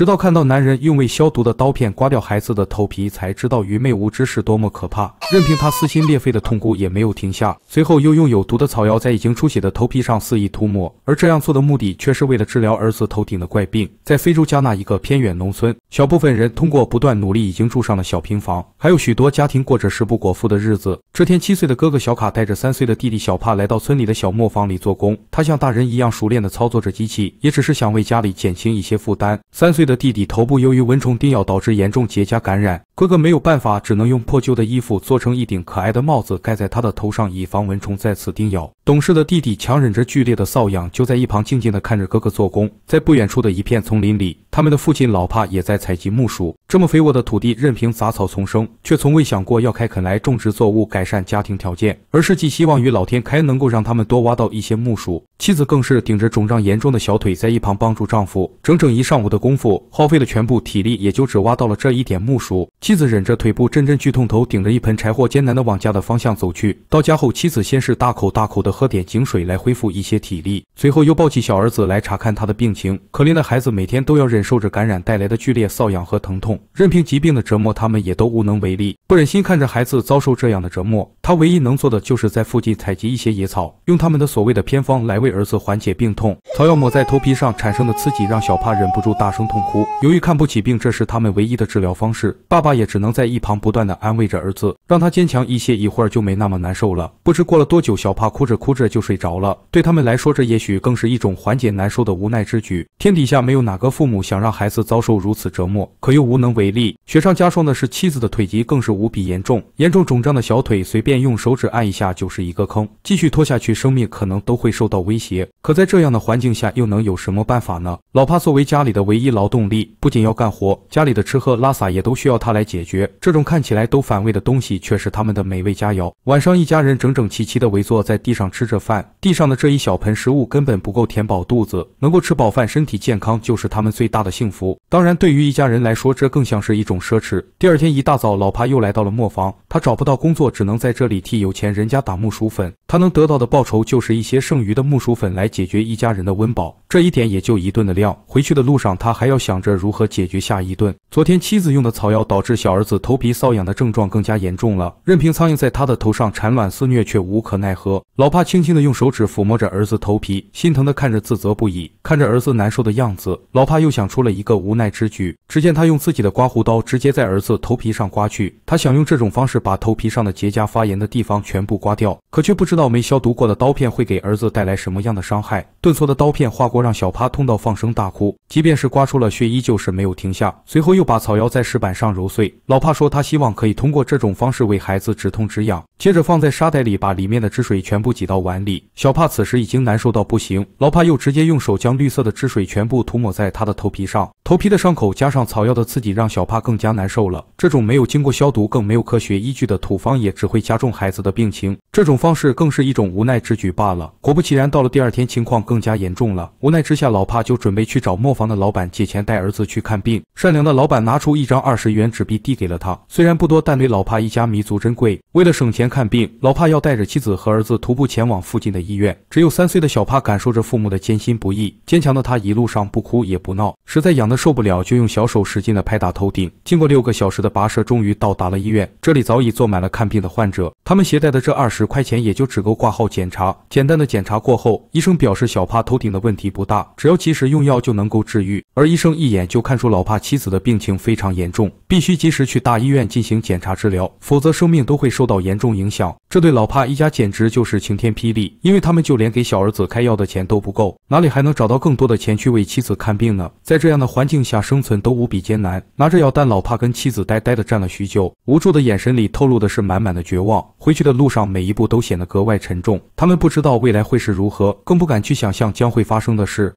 直到看到男人用未消毒的刀片刮掉孩子的头皮，才知道愚昧无知是多么可怕。任凭他撕心裂肺的痛哭也没有停下。随后又用有毒的草药在已经出血的头皮上肆意涂抹，而这样做的目的却是为了治疗儿子头顶的怪病。在非洲加纳一个偏远农村，小部分人通过不断努力已经住上了小平房，还有许多家庭过着食不果腹的日子。这天，七岁的哥哥小卡带着三岁的弟弟小帕来到村里的小磨坊里做工。他像大人一样熟练地操作着机器，也只是想为家里减轻一些负担。三岁。的。的弟弟头部由于蚊虫叮咬导致严重结痂感染。哥哥没有办法，只能用破旧的衣服做成一顶可爱的帽子，盖在他的头上，以防蚊虫再次叮咬。懂事的弟弟强忍着剧烈的瘙痒，就在一旁静静地看着哥哥做工。在不远处的一片丛林里，他们的父亲老帕也在采集木薯。这么肥沃的土地，任凭杂草丛生，却从未想过要开垦来种植作物，改善家庭条件，而是寄希望于老天开能够让他们多挖到一些木薯。妻子更是顶着肿胀严重的小腿，在一旁帮助丈夫。整整一上午的功夫，耗费了全部体力，也就只挖到了这一点木薯。妻子忍着腿部阵阵剧痛，头顶着一盆柴火，艰难地往家的方向走去。到家后，妻子先是大口大口地喝点井水来恢复一些体力，随后又抱起小儿子来查看他的病情。可怜的孩子每天都要忍受着感染带来的剧烈瘙痒和疼痛，任凭疾病的折磨，他们也都无能为力。不忍心看着孩子遭受这样的折磨，他唯一能做的就是在附近采集一些野草，用他们的所谓的偏方来为儿子缓解病痛。草药抹在头皮上产生的刺激，让小帕忍不住大声痛哭。由于看不起病，这是他们唯一的治疗方式。爸爸。他也只能在一旁不断的安慰着儿子，让他坚强一些，一会儿就没那么难受了。不知过了多久，小帕哭着哭着就睡着了。对他们来说，这也许更是一种缓解难受的无奈之举。天底下没有哪个父母想让孩子遭受如此折磨，可又无能为力。雪上加霜的是，妻子的腿疾更是无比严重，严重肿胀的小腿，随便用手指按一下就是一个坑。继续拖下去，生命可能都会受到威胁。可在这样的环境下，又能有什么办法呢？老帕作为家里的唯一劳动力，不仅要干活，家里的吃喝拉撒也都需要他来。来解决这种看起来都反胃的东西，却是他们的美味佳肴。晚上，一家人整整齐齐的围坐在地上吃着饭，地上的这一小盆食物根本不够填饱肚子。能够吃饱饭，身体健康，就是他们最大的幸福。当然，对于一家人来说，这更像是一种奢侈。第二天一大早，老帕又来到了磨坊，他找不到工作，只能在这里替有钱人家打木薯粉。他能得到的报酬就是一些剩余的木薯粉来解决一家人的温饱，这一点也就一顿的量。回去的路上，他还要想着如何解决下一顿。昨天妻子用的草药导致。是小儿子头皮瘙痒的症状更加严重了，任凭苍蝇在他的头上产卵肆虐，却无可奈何。老帕轻轻地用手指抚摸着儿子头皮，心疼地看着，自责不已。看着儿子难受的样子，老帕又想出了一个无奈之举。只见他用自己的刮胡刀直接在儿子头皮上刮去，他想用这种方式把头皮上的结痂发炎的地方全部刮掉，可却不知道没消毒过的刀片会给儿子带来什么样的伤害。顿挫的刀片划过，让小帕痛到放声大哭。即便是刮出了血，依旧是没有停下。随后又把草药在石板上揉碎。老帕说，他希望可以通过这种方式为孩子止痛止痒。接着放在沙袋里，把里面的汁水全部挤到碗里。小帕此时已经难受到不行，老帕又直接用手将绿色的汁水全部涂抹在他的头皮上。头皮的伤口加上草药的刺激，让小帕更加难受了。这种没有经过消毒，更没有科学依据的土方也只会加重孩子的病情。这种方式更是一种无奈之举罢了。果不其然，到了第二天，情况更加严重了。无奈之下，老帕就准备去找磨坊的老板借钱带儿子去看病。善良的老板拿出一张二十元纸。递给了他，虽然不多，但对老帕一家弥足珍贵。为了省钱看病，老帕要带着妻子和儿子徒步前往附近的医院。只有三岁的小帕感受着父母的艰辛不易，坚强的他一路上不哭也不闹，实在痒的受不了，就用小手使劲的拍打头顶。经过六个小时的跋涉，终于到达了医院。这里早已坐满了看病的患者，他们携带的这二十块钱也就只够挂号检查。简单的检查过后，医生表示小帕头顶的问题不大，只要及时用药就能够治愈。而医生一眼就看出老帕妻子的病情非常严重，必须。及时去大医院进行检查治疗，否则生命都会受到严重影响。这对老帕一家简直就是晴天霹雳，因为他们就连给小儿子开药的钱都不够，哪里还能找到更多的钱去为妻子看病呢？在这样的环境下生存都无比艰难，拿着药，但老帕跟妻子呆呆地站了许久，无助的眼神里透露的是满满的绝望。回去的路上，每一步都显得格外沉重。他们不知道未来会是如何，更不敢去想象将会发生的事。